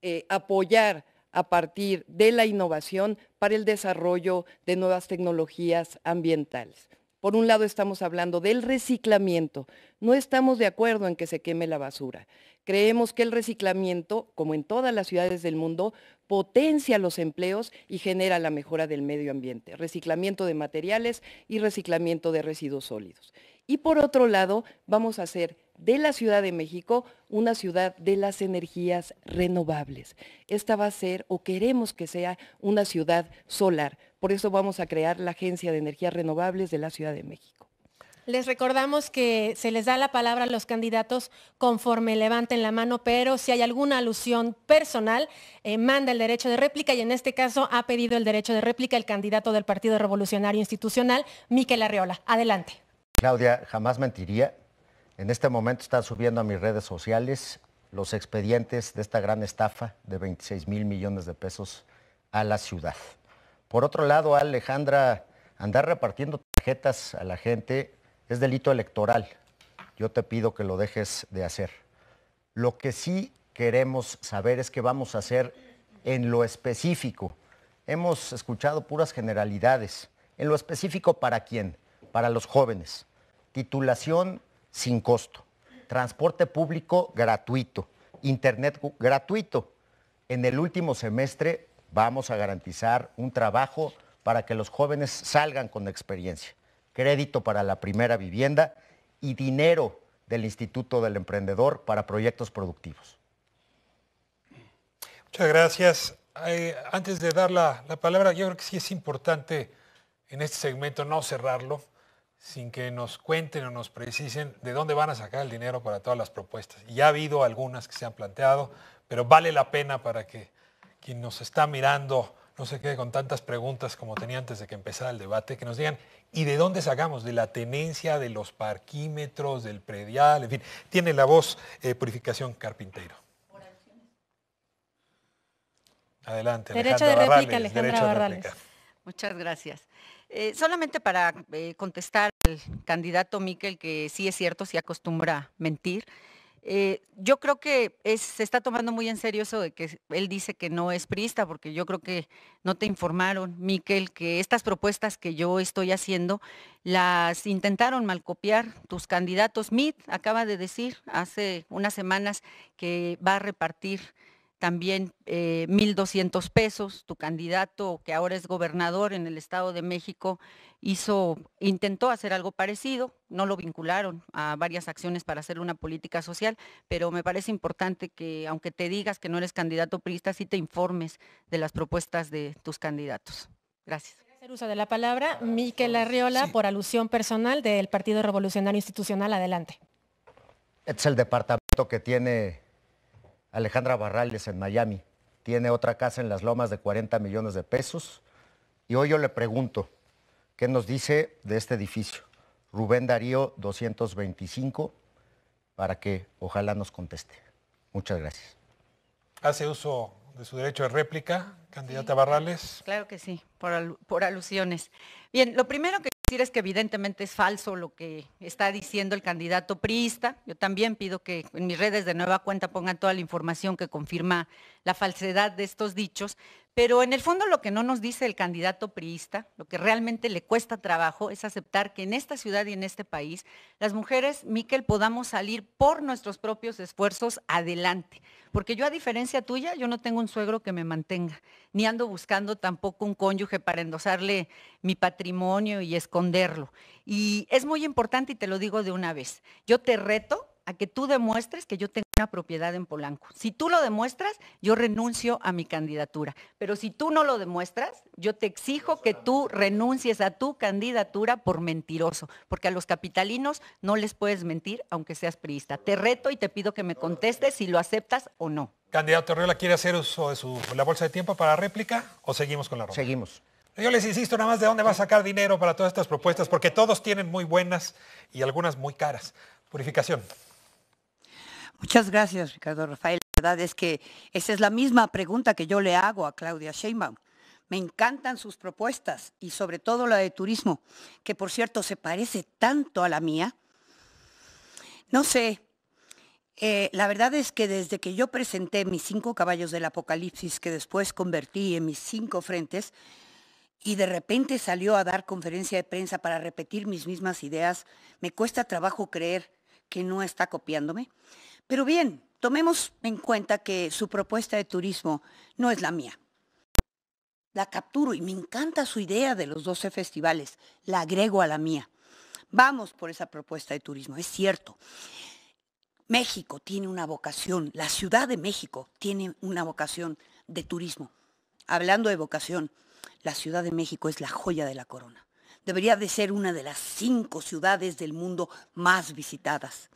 eh, apoyar a partir de la innovación para el desarrollo de nuevas tecnologías ambientales. Por un lado estamos hablando del reciclamiento. No estamos de acuerdo en que se queme la basura. Creemos que el reciclamiento, como en todas las ciudades del mundo, potencia los empleos y genera la mejora del medio ambiente. Reciclamiento de materiales y reciclamiento de residuos sólidos. Y por otro lado, vamos a hacer de la Ciudad de México una ciudad de las energías renovables. Esta va a ser, o queremos que sea, una ciudad solar por eso vamos a crear la Agencia de Energías Renovables de la Ciudad de México. Les recordamos que se les da la palabra a los candidatos conforme levanten la mano, pero si hay alguna alusión personal, eh, manda el derecho de réplica y en este caso ha pedido el derecho de réplica el candidato del Partido Revolucionario Institucional, Miquel Arriola. Adelante. Claudia, jamás mentiría. En este momento están subiendo a mis redes sociales los expedientes de esta gran estafa de 26 mil millones de pesos a la ciudad. Por otro lado, Alejandra, andar repartiendo tarjetas a la gente es delito electoral. Yo te pido que lo dejes de hacer. Lo que sí queremos saber es qué vamos a hacer en lo específico. Hemos escuchado puras generalidades. En lo específico, ¿para quién? Para los jóvenes. Titulación sin costo. Transporte público gratuito. Internet gratuito. En el último semestre vamos a garantizar un trabajo para que los jóvenes salgan con experiencia, crédito para la primera vivienda y dinero del Instituto del Emprendedor para proyectos productivos. Muchas gracias. Eh, antes de dar la, palabra, yo creo que sí es importante en este segmento no cerrarlo sin que nos cuenten o nos precisen de dónde van a sacar el dinero para todas las propuestas. Y ya ha habido algunas que se han planteado, pero vale la pena para que quien nos está mirando no sé qué, con tantas preguntas como tenía antes de que empezara el debate, que nos digan, ¿y de dónde sacamos? De la tenencia, de los parquímetros, del predial, en fin, tiene la voz eh, Purificación Carpintero. Adelante. Derecho de réplica, Alejandra derecho Barrales. Muchas gracias. Eh, solamente para eh, contestar al candidato Miquel, que sí es cierto, sí acostumbra mentir. Eh, yo creo que se está tomando muy en serio eso de que él dice que no es priista, porque yo creo que no te informaron, Miquel, que estas propuestas que yo estoy haciendo las intentaron malcopiar tus candidatos. Mit acaba de decir hace unas semanas que va a repartir también 1.200 eh, pesos. Tu candidato, que ahora es gobernador en el Estado de México, hizo, intentó hacer algo parecido. No lo vincularon a varias acciones para hacer una política social, pero me parece importante que, aunque te digas que no eres candidato priista, sí te informes de las propuestas de tus candidatos. Gracias hacer uso de la palabra Miquel Arriola por alusión personal del Partido Revolucionario Institucional. Adelante. Este es el departamento que tiene Alejandra Barrales en Miami. Tiene otra casa en las lomas de 40 millones de pesos. Y hoy yo le pregunto, ¿qué nos dice de este edificio? Rubén Darío 225, para que ojalá nos conteste. Muchas gracias. ¿Hace uso de su derecho de réplica, candidata Barrales? Claro que sí, por alusiones. Bien, lo primero que decir es que evidentemente es falso lo que está diciendo el candidato priista. Yo también pido que en mis redes de nueva cuenta pongan toda la información que confirma la falsedad de estos dichos, pero en el fondo lo que no nos dice el candidato priista, lo que realmente le cuesta trabajo, es aceptar que en esta ciudad y en este país las mujeres, Miquel, podamos salir por nuestros propios esfuerzos adelante. Porque yo, a diferencia tuya, yo no tengo un suegro que me mantenga, ni ando buscando tampoco un cónyuge para endosarle mi patrimonio y esconderlo. Y es muy importante, y te lo digo de una vez, yo te reto a que tú demuestres que yo tengo una propiedad en Polanco. Si tú lo demuestras, yo renuncio a mi candidatura. Pero si tú no lo demuestras, yo te exijo que tú renuncies a tu candidatura por mentiroso, porque a los capitalinos no les puedes mentir aunque seas priista. Te reto y te pido que me contestes si lo aceptas o no. Candidato Arriola, ¿quiere hacer uso de la bolsa de tiempo para réplica o seguimos con la ronda? Seguimos. Yo les insisto nada más de dónde va a sacar dinero para todas estas propuestas, porque todos tienen muy buenas y algunas muy caras. Purificación. Muchas gracias, Ricardo Rafael. La verdad es que esa es la misma pregunta que yo le hago a Claudia Sheinbaum. Me encantan sus propuestas y sobre todo la de turismo, que por cierto se parece tanto a la mía. No sé, eh, la verdad es que desde que yo presenté mis cinco caballos del apocalipsis, que después convertí en mis cinco frentes, y de repente salió a dar conferencia de prensa para repetir mis mismas ideas, me cuesta trabajo creer que no está copiándome. Pero bien, tomemos en cuenta que su propuesta de turismo no es la mía. La capturo y me encanta su idea de los 12 festivales. La agrego a la mía. Vamos por esa propuesta de turismo, es cierto. México tiene una vocación, la Ciudad de México tiene una vocación de turismo. Hablando de vocación, la Ciudad de México es la joya de la corona. Debería de ser una de las cinco ciudades del mundo más visitadas.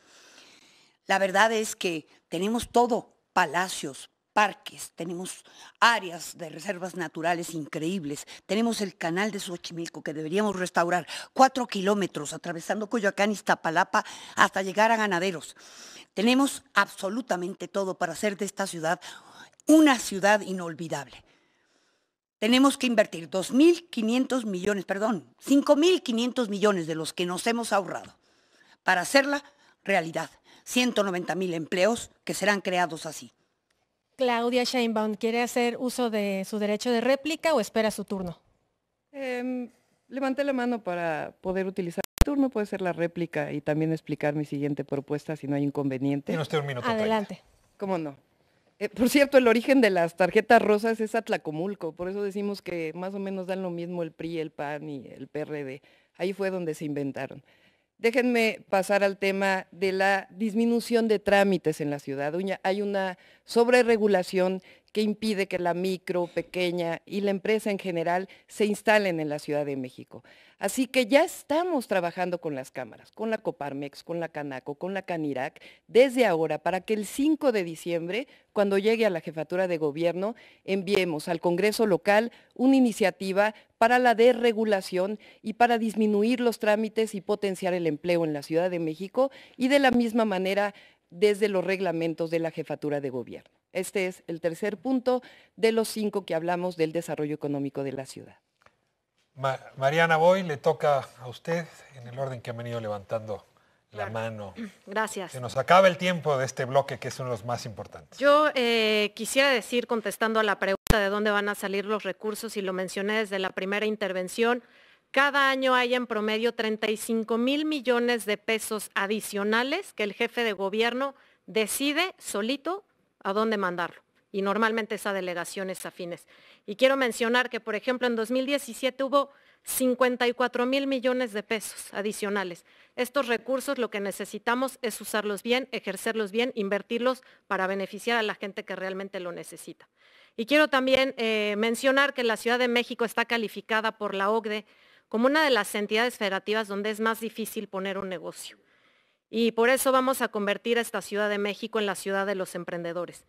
La verdad es que tenemos todo, palacios, parques, tenemos áreas de reservas naturales increíbles, tenemos el canal de Xochimilco que deberíamos restaurar, cuatro kilómetros atravesando Coyoacán, y Iztapalapa, hasta llegar a Ganaderos. Tenemos absolutamente todo para hacer de esta ciudad una ciudad inolvidable. Tenemos que invertir 2.500 millones, perdón, 5.500 millones de los que nos hemos ahorrado para hacerla realidad. 190.000 empleos que serán creados así. Claudia Sheinbaum, ¿quiere hacer uso de su derecho de réplica o espera su turno? Em, levanté la mano para poder utilizar el turno, puede ser la réplica y también explicar mi siguiente propuesta si no hay inconveniente. un minuto. Adelante. ¿Cómo no? Eh, por cierto, el origen de las tarjetas rosas es Atlacomulco, por eso decimos que más o menos dan lo mismo el PRI, el PAN y el PRD. Ahí fue donde se inventaron. Déjenme pasar al tema de la disminución de trámites en la ciudad. Hay una sobreregulación que impide que la micro, pequeña y la empresa en general se instalen en la Ciudad de México. Así que ya estamos trabajando con las cámaras, con la Coparmex, con la Canaco, con la Canirac, desde ahora, para que el 5 de diciembre, cuando llegue a la jefatura de gobierno, enviemos al Congreso local una iniciativa para la desregulación y para disminuir los trámites y potenciar el empleo en la Ciudad de México y de la misma manera desde los reglamentos de la jefatura de gobierno. Este es el tercer punto de los cinco que hablamos del desarrollo económico de la ciudad. Mariana Boy, le toca a usted en el orden que ha venido levantando la mano. Gracias. Se nos acaba el tiempo de este bloque que es uno de los más importantes. Yo eh, quisiera decir, contestando a la pregunta de dónde van a salir los recursos, y lo mencioné desde la primera intervención, cada año hay en promedio 35 mil millones de pesos adicionales que el jefe de gobierno decide solito a dónde mandarlo. Y normalmente es a delegaciones afines. Y quiero mencionar que, por ejemplo, en 2017 hubo 54 mil millones de pesos adicionales. Estos recursos lo que necesitamos es usarlos bien, ejercerlos bien, invertirlos para beneficiar a la gente que realmente lo necesita. Y quiero también eh, mencionar que la Ciudad de México está calificada por la OCDE como una de las entidades federativas donde es más difícil poner un negocio. Y por eso vamos a convertir a esta Ciudad de México en la ciudad de los emprendedores.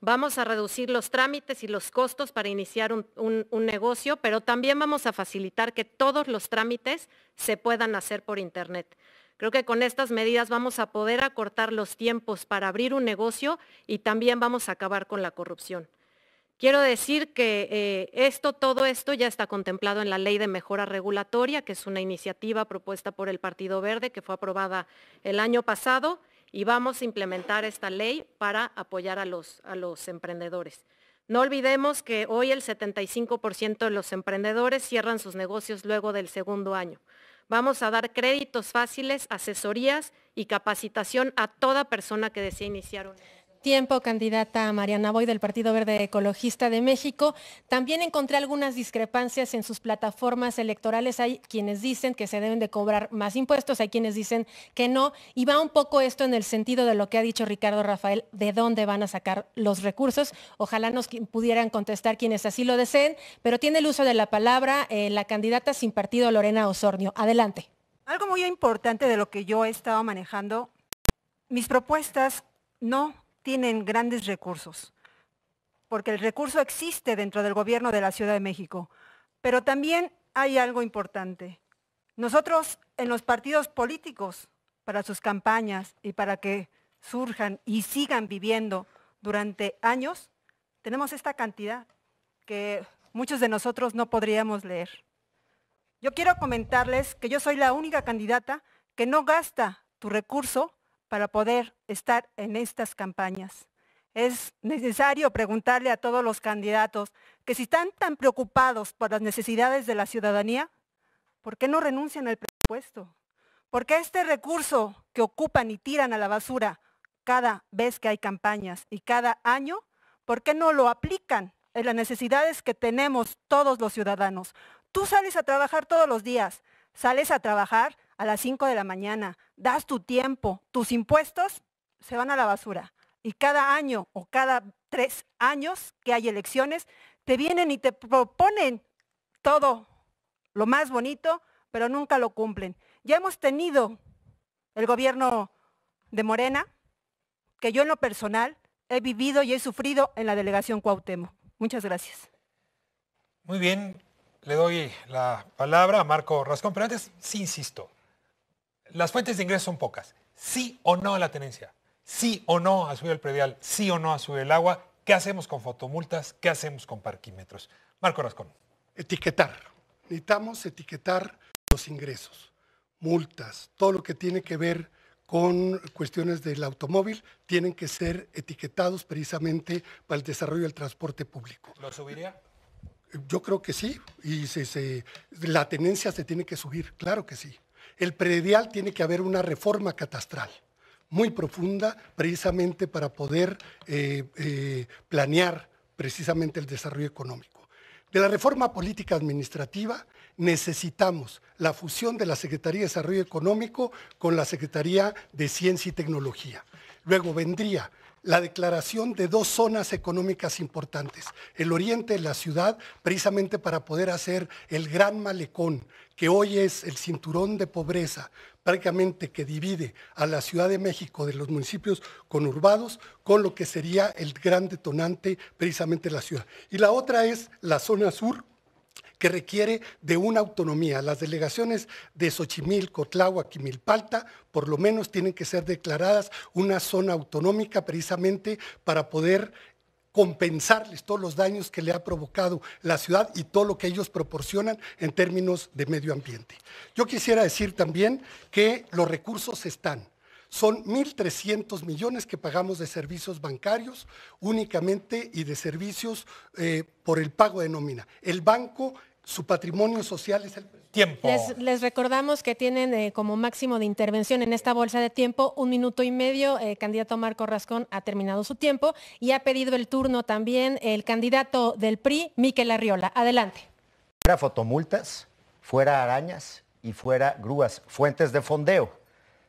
Vamos a reducir los trámites y los costos para iniciar un, un, negocio, pero también vamos a facilitar que todos los trámites se puedan hacer por Internet. Creo que con estas medidas vamos a poder acortar los tiempos para abrir un negocio y también vamos a acabar con la corrupción. Quiero decir que eh, esto, todo esto ya está contemplado en la Ley de Mejora Regulatoria, que es una iniciativa propuesta por el Partido Verde que fue aprobada el año pasado y vamos a implementar esta ley para apoyar a los, a los emprendedores. No olvidemos que hoy el 75% de los emprendedores cierran sus negocios luego del segundo año. Vamos a dar créditos fáciles, asesorías y capacitación a toda persona que desee iniciar un negocio tiempo candidata Mariana Boy del Partido Verde Ecologista de México. También encontré algunas discrepancias en sus plataformas electorales. Hay quienes dicen que se deben de cobrar más impuestos, hay quienes dicen que no. Y va un poco esto en el sentido de lo que ha dicho Ricardo Rafael, de dónde van a sacar los recursos. Ojalá nos pudieran contestar quienes así lo deseen, pero tiene el uso de la palabra eh, la candidata sin partido Lorena Osornio. Adelante. Algo muy importante de lo que yo he estado manejando, mis propuestas no tienen grandes recursos, porque el recurso existe dentro del gobierno de la Ciudad de México. Pero también hay algo importante. Nosotros en los partidos políticos, para sus campañas y para que surjan y sigan viviendo durante años, tenemos esta cantidad que muchos de nosotros no podríamos leer. Yo quiero comentarles que yo soy la única candidata que no gasta tu recurso para poder estar en estas campañas. Es necesario preguntarle a todos los candidatos que si están tan preocupados por las necesidades de la ciudadanía, ¿por qué no renuncian al presupuesto? ¿Por qué este recurso que ocupan y tiran a la basura cada vez que hay campañas y cada año, ¿por qué no lo aplican en las necesidades que tenemos todos los ciudadanos? Tú sales a trabajar todos los días, sales a trabajar a las 5 de la mañana, das tu tiempo, tus impuestos se van a la basura. Y cada año o cada tres años que hay elecciones, te vienen y te proponen todo lo más bonito, pero nunca lo cumplen. Ya hemos tenido el gobierno de Morena, que yo en lo personal he vivido y he sufrido en la delegación Cuauhtémoc. Muchas gracias. Muy bien, le doy la palabra a Marco Rascón, pero antes sí insisto, las fuentes de ingreso son pocas. Sí o no a la tenencia. Sí o no a subir el predial. Sí o no a subir el agua. ¿Qué hacemos con fotomultas? ¿Qué hacemos con parquímetros? Marco Rascón. Etiquetar. Necesitamos etiquetar los ingresos, multas, todo lo que tiene que ver con cuestiones del automóvil tienen que ser etiquetados precisamente para el desarrollo del transporte público. ¿Lo subiría? Yo creo que sí, y la tenencia se tiene que subir, claro que sí el predial tiene que haber una reforma catastral muy profunda precisamente para poder eh, eh, planear precisamente el desarrollo económico. De la reforma política administrativa necesitamos la fusión de la Secretaría de Desarrollo Económico con la Secretaría de Ciencia y Tecnología. Luego vendría la declaración de dos zonas económicas importantes, el oriente y la ciudad, precisamente para poder hacer el gran malecón, que hoy es el cinturón de pobreza prácticamente que divide a la Ciudad de México de los municipios conurbados con lo que sería el gran detonante precisamente la ciudad. Y la otra es la zona sur, que requiere de una autonomía. Las delegaciones de Xochimilco, Tláhuac y por lo menos, tienen que ser declaradas una zona autonómica precisamente para poder compensarles todos los daños que le ha provocado la ciudad y todo lo que ellos proporcionan en términos de medio ambiente. Yo quisiera decir también que los recursos están. Son 1.300 millones que pagamos de servicios bancarios únicamente y de servicios eh, por el pago de nómina. El banco su patrimonio social es el tiempo. Les, recordamos que tienen eh, como máximo de intervención en esta bolsa de tiempo un minuto y medio. El eh, candidato Marco Rascón ha terminado su tiempo y ha pedido el turno también el candidato del PRI, Miquel Arriola. Adelante. Fuera fotomultas, fuera arañas y fuera grúas, fuentes de fondeo.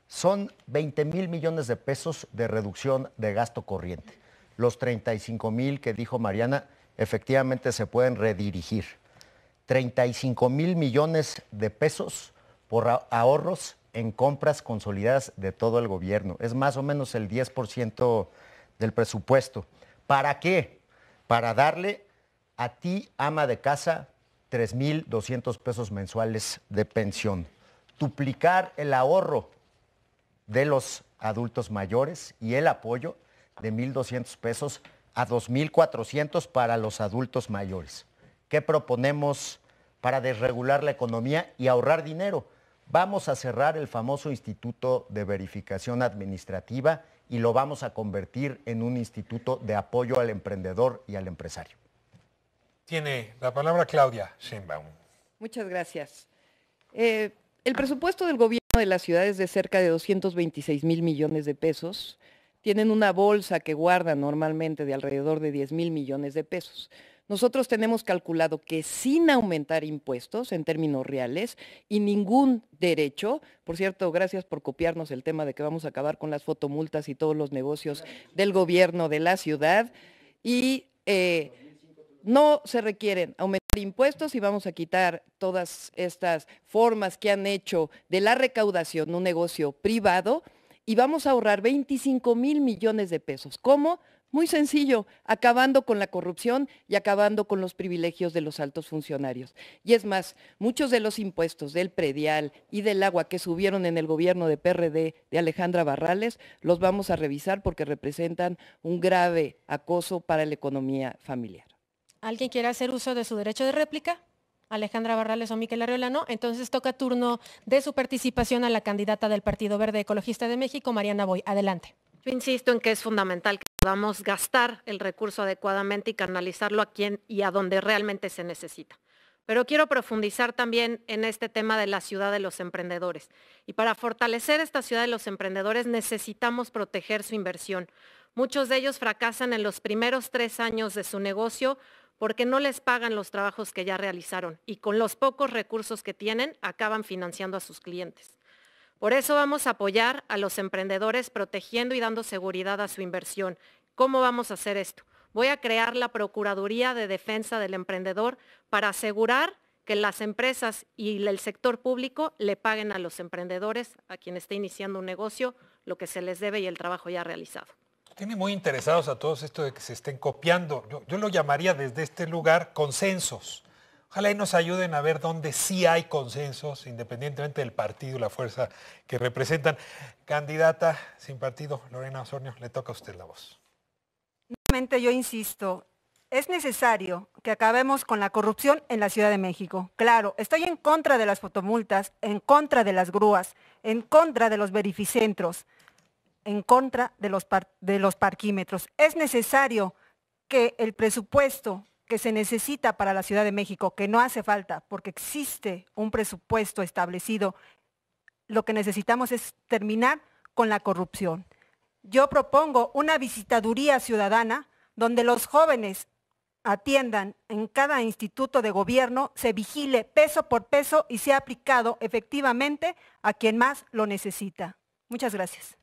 Son 20 mil millones de pesos de reducción de gasto corriente. Los 35 mil que dijo Mariana efectivamente se pueden redirigir. 35 mil millones de pesos por ahorros en compras consolidadas de todo el gobierno. Es más o menos el 10% del presupuesto. ¿Para qué? Para darle a ti, ama de casa, 3.200 pesos mensuales de pensión. Duplicar el ahorro de los adultos mayores y el apoyo de 1.200 pesos a 2.400 para los adultos mayores. ¿Qué proponemos para desregular la economía y ahorrar dinero. Vamos a cerrar el famoso Instituto de Verificación Administrativa y lo vamos a convertir en un instituto de apoyo al emprendedor y al empresario. Tiene la palabra Claudia Sheinbaum. Muchas gracias. Eh, el presupuesto del gobierno de la ciudad es de cerca de 226 mil millones de pesos. Tienen una bolsa que guardan normalmente de alrededor de 10 mil millones de pesos. Nosotros tenemos calculado que sin aumentar impuestos en términos reales y ningún derecho, por cierto, gracias por copiarnos el tema de que vamos a acabar con las fotomultas y todos los negocios del gobierno de la ciudad, y eh, no se requieren aumentar impuestos y vamos a quitar todas estas formas que han hecho de la recaudación un negocio privado y vamos a ahorrar 25 mil millones de pesos. ¿Cómo? Muy sencillo, acabando con la corrupción y acabando con los privilegios de los altos funcionarios. Y es más, muchos de los impuestos del predial y del agua que subieron en el gobierno de PRD de Alejandra Barrales, los vamos a revisar porque representan un grave acoso para la economía familiar. ¿Alguien quiere hacer uso de su derecho de réplica? Alejandra Barrales o Miquel Arriola no. Entonces toca turno de su participación a la candidata del Partido Verde Ecologista de México, Mariana Boy. Adelante. Yo insisto en que es fundamental que podamos gastar el recurso adecuadamente y canalizarlo a quien y a donde realmente se necesita. Pero quiero profundizar también en este tema de la ciudad de los emprendedores. Y para fortalecer esta ciudad de los emprendedores necesitamos proteger su inversión. Muchos de ellos fracasan en los primeros tres años de su negocio porque no les pagan los trabajos que ya realizaron y con los pocos recursos que tienen acaban financiando a sus clientes. Por eso vamos a apoyar a los emprendedores protegiendo y dando seguridad a su inversión ¿Cómo vamos a hacer esto? Voy a crear la Procuraduría de Defensa del Emprendedor para asegurar que las empresas y el sector público le paguen a los emprendedores, a quien esté iniciando un negocio, lo que se les debe y el trabajo ya realizado. Tiene muy interesados a todos esto de que se estén copiando. Yo, lo llamaría desde este lugar consensos. Ojalá y nos ayuden a ver dónde sí hay consensos, independientemente del partido y la fuerza que representan. Candidata sin partido, Lorena Osornio, le toca a usted la voz yo insisto, es necesario que acabemos con la corrupción en la Ciudad de México. Claro, estoy en contra de las fotomultas, en contra de las grúas, en contra de los verificentros, en contra de los parquímetros. Es necesario que el presupuesto que se necesita para la Ciudad de México, que no hace falta porque existe un presupuesto establecido, lo que necesitamos es terminar con la corrupción yo propongo una visitaduría ciudadana donde los jóvenes atiendan en cada instituto de gobierno, se vigile peso por peso y sea aplicado efectivamente a quien más lo necesita. Muchas gracias.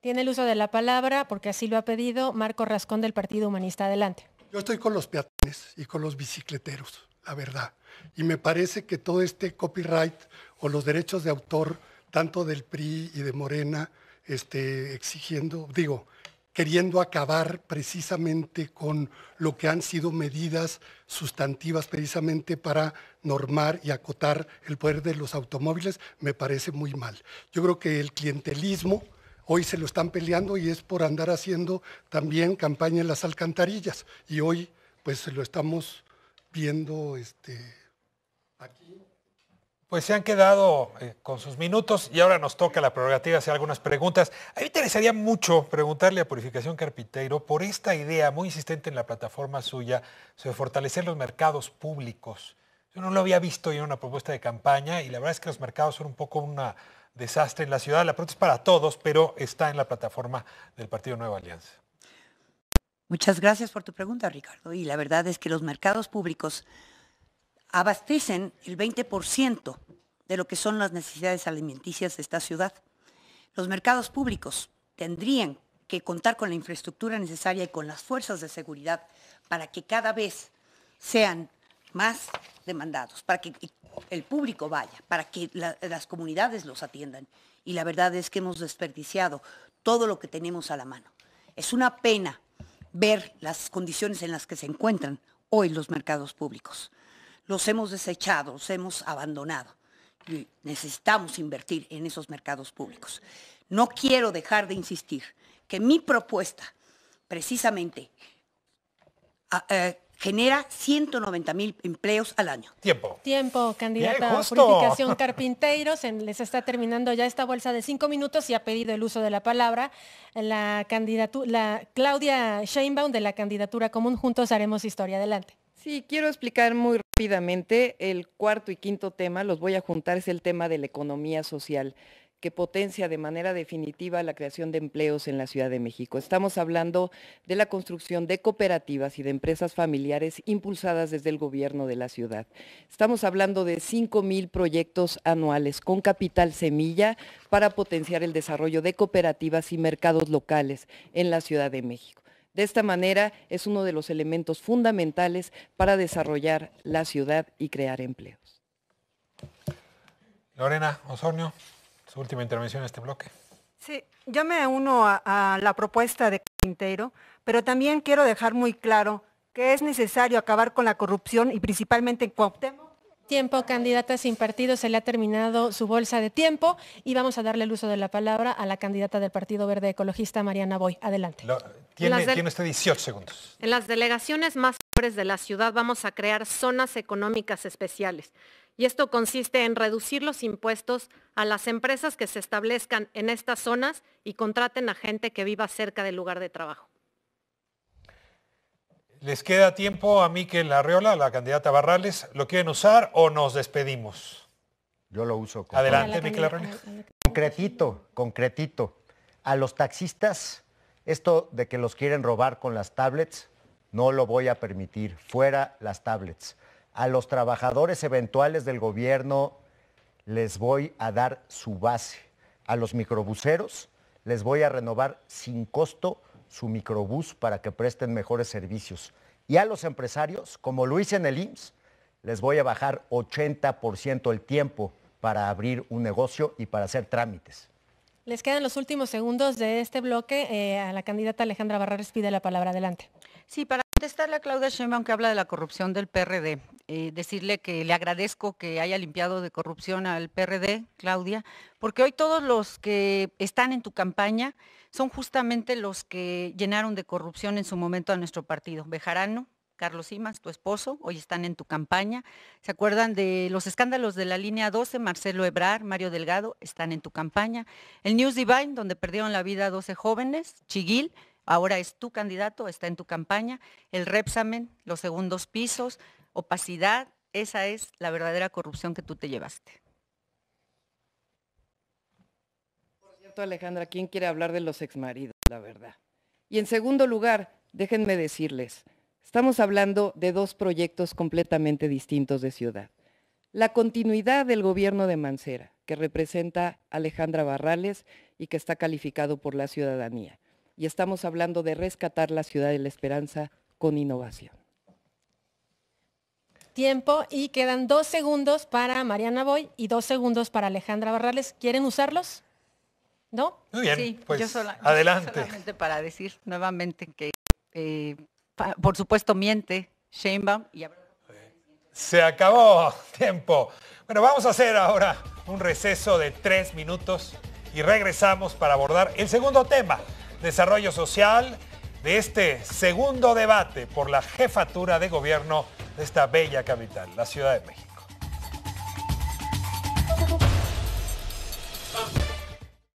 Tiene el uso de la palabra, porque así lo ha pedido Marco Rascón del Partido Humanista. Adelante. Yo estoy con los peatones y con los bicicleteros, la verdad. Y me parece que todo este copyright o los derechos de autor, tanto del PRI y de Morena, exigiendo, digo, queriendo acabar precisamente con lo que han sido medidas sustantivas precisamente para normar y acotar el poder de los automóviles, me parece muy mal. Yo creo que el clientelismo hoy se lo están peleando y es por andar haciendo también campaña en las alcantarillas. Y hoy pues lo estamos viendo este, aquí. Pues se han quedado eh, con sus minutos y ahora nos toca la prerrogativa hacer algunas preguntas. A mí me interesaría mucho preguntarle a Purificación Carpintero por esta idea muy insistente en la plataforma suya sobre fortalecer los mercados públicos. Yo no lo había visto en una propuesta de campaña y la verdad es que los mercados son un poco un desastre en la ciudad. La pregunta es para todos, pero está en la plataforma del Partido Nueva Alianza. Muchas gracias por tu pregunta, Ricardo. Y la verdad es que los mercados públicos abastecen el 20% de lo que son las necesidades alimenticias de esta ciudad. Los mercados públicos tendrían que contar con la infraestructura necesaria y con las fuerzas de seguridad para que cada vez sean más demandados, para que el público vaya, para que las comunidades los atiendan. Y la verdad es que hemos desperdiciado todo lo que tenemos a la mano. Es una pena ver las condiciones en las que se encuentran hoy los mercados públicos los hemos desechado, los hemos abandonado. Y necesitamos invertir en esos mercados públicos. No quiero dejar de insistir que mi propuesta, precisamente, eh, genera 190 mil empleos al año. Tiempo. Tiempo, candidata comunicación Carpinteiros. les está terminando ya esta bolsa de cinco minutos y ha pedido el uso de la palabra la, la Claudia Sheinbaum de la candidatura común. Juntos haremos historia. Adelante. Sí, quiero explicar muy rápidamente el cuarto y quinto tema, los voy a juntar, es el tema de la economía social que potencia de manera definitiva la creación de empleos en la Ciudad de México. Estamos hablando de la construcción de cooperativas y de empresas familiares impulsadas desde el gobierno de la ciudad. Estamos hablando de 5.000 mil proyectos anuales con capital semilla para potenciar el desarrollo de cooperativas y mercados locales en la Ciudad de México. De esta manera es uno de los elementos fundamentales para desarrollar la ciudad y crear empleos. Lorena Osorio, su última intervención en este bloque. Sí, yo me uno a, la propuesta de Quintero, pero también quiero dejar muy claro que es necesario acabar con la corrupción y principalmente en tiempo, candidata sin partido, se le ha terminado su bolsa de tiempo y vamos a darle el uso de la palabra a la candidata del Partido Verde Ecologista, Mariana Boy. Adelante. tiene, tiene usted 18 segundos. En las delegaciones más pobres de la ciudad vamos a crear zonas económicas especiales y esto consiste en reducir los impuestos a las empresas que se establezcan en estas zonas y contraten a gente que viva cerca del lugar de trabajo. ¿Les queda tiempo a Miquel Arriola, la candidata Barrales? ¿Lo quieren usar o nos despedimos? Yo lo uso. Adelante, Miquel Arreola. Concretito, concretito. A los taxistas, esto de que los quieren robar con las tablets, no lo voy a permitir. Fuera las tablets. A los trabajadores eventuales del gobierno les voy a dar su base. A los microbuseros les voy a renovar sin costo su microbús para que presten mejores servicios. Y a los empresarios, como lo hice en el IMSS, les voy a bajar 80% el tiempo para abrir un negocio y para hacer trámites. Les quedan los últimos segundos de este bloque. Eh, a la candidata Alejandra Barrares pide la palabra. Adelante. Sí, para contestarle a Claudia Sheinbaum, que habla de la corrupción del PRD, eh, decirle que le agradezco que haya limpiado de corrupción al PRD, Claudia, porque hoy todos los que están en tu campaña son justamente los que llenaron de corrupción en su momento a nuestro partido. Bejarano, Carlos Simas, tu esposo, hoy están en tu campaña. ¿Se acuerdan de los escándalos de la línea 12? Marcelo Ebrar, Mario Delgado, están en tu campaña. El News Divine, donde perdieron la vida 12 jóvenes, Chiguil, ahora es tu candidato, está en tu campaña. El Repsamen, los segundos pisos, opacidad, esa es la verdadera corrupción que tú te llevaste. Por cierto, Alejandra, ¿quién quiere hablar de los exmaridos, la verdad? Y en segundo lugar, déjenme decirles, estamos hablando de dos proyectos completamente distintos de ciudad. La continuidad del gobierno de Mancera, que representa Alejandra Barrales y que está calificado por la ciudadanía. Y estamos hablando de rescatar la ciudad de la esperanza con innovación tiempo y quedan dos segundos para Mariana Boy y dos segundos para Alejandra Barrales. ¿Quieren usarlos? ¿No? Muy bien. Sí, pues, yo adelante. solamente para decir nuevamente que, eh, por supuesto, miente Sheinbaum y Se acabó tiempo. Bueno, vamos a hacer ahora un receso de tres minutos y regresamos para abordar el segundo tema, desarrollo social, de este segundo debate por la jefatura de gobierno esta bella capital, la Ciudad de México.